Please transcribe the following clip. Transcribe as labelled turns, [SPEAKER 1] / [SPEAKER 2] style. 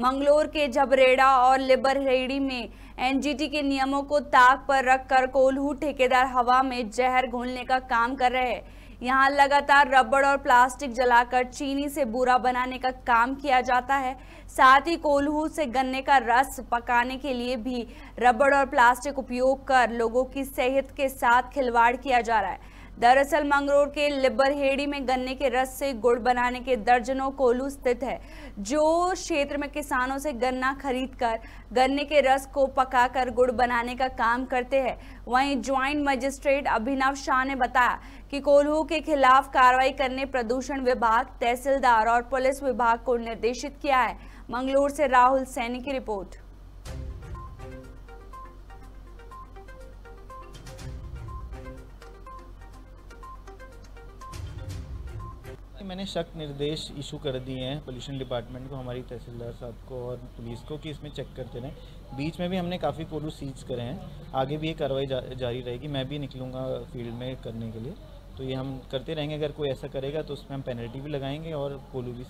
[SPEAKER 1] मंगलोर के जबरेड़ा और लिबरहेड़ी में एनजीटी के नियमों को ताक पर रखकर कोल्हू ठेकेदार हवा में जहर घोलने का काम कर रहे हैं यहाँ लगातार रबड़ और प्लास्टिक जलाकर चीनी से बुरा बनाने का काम किया जाता है साथ ही कोल्हू से गन्ने का रस पकाने के लिए भी रबड़ और प्लास्टिक उपयोग कर लोगों की सेहत के साथ खिलवाड़ किया जा रहा है दरअसल मंगरोर के लिब्बरहेड़ी में गन्ने के रस से गुड़ बनाने के दर्जनों कोलू स्थित है जो क्षेत्र में किसानों से गन्ना खरीद कर गन्ने के रस को पकाकर गुड़ बनाने का काम करते हैं वहीं ज्वाइंट मजिस्ट्रेट अभिनव शाह ने बताया कि कोल्हू के खिलाफ कार्रवाई करने प्रदूषण विभाग तहसीलदार और पुलिस विभाग को निर्देशित किया है मंगलोर से राहुल सैनी की रिपोर्ट
[SPEAKER 2] कि मैंने शक निर्देश इशू कर दिए हैं पोल्यूशन डिपार्टमेंट को हमारी तहसीलदार साहब को और पुलिस को कि इसमें चेक करते रहें बीच में भी हमने काफ़ी कोलू सीज करे हैं आगे भी ये कार्रवाई जा, जारी रहेगी मैं भी निकलूँगा फील्ड में करने के लिए तो ये हम करते रहेंगे अगर कोई ऐसा करेगा तो उसमें हम पेनल्टी भी लगाएंगे और कोलू भी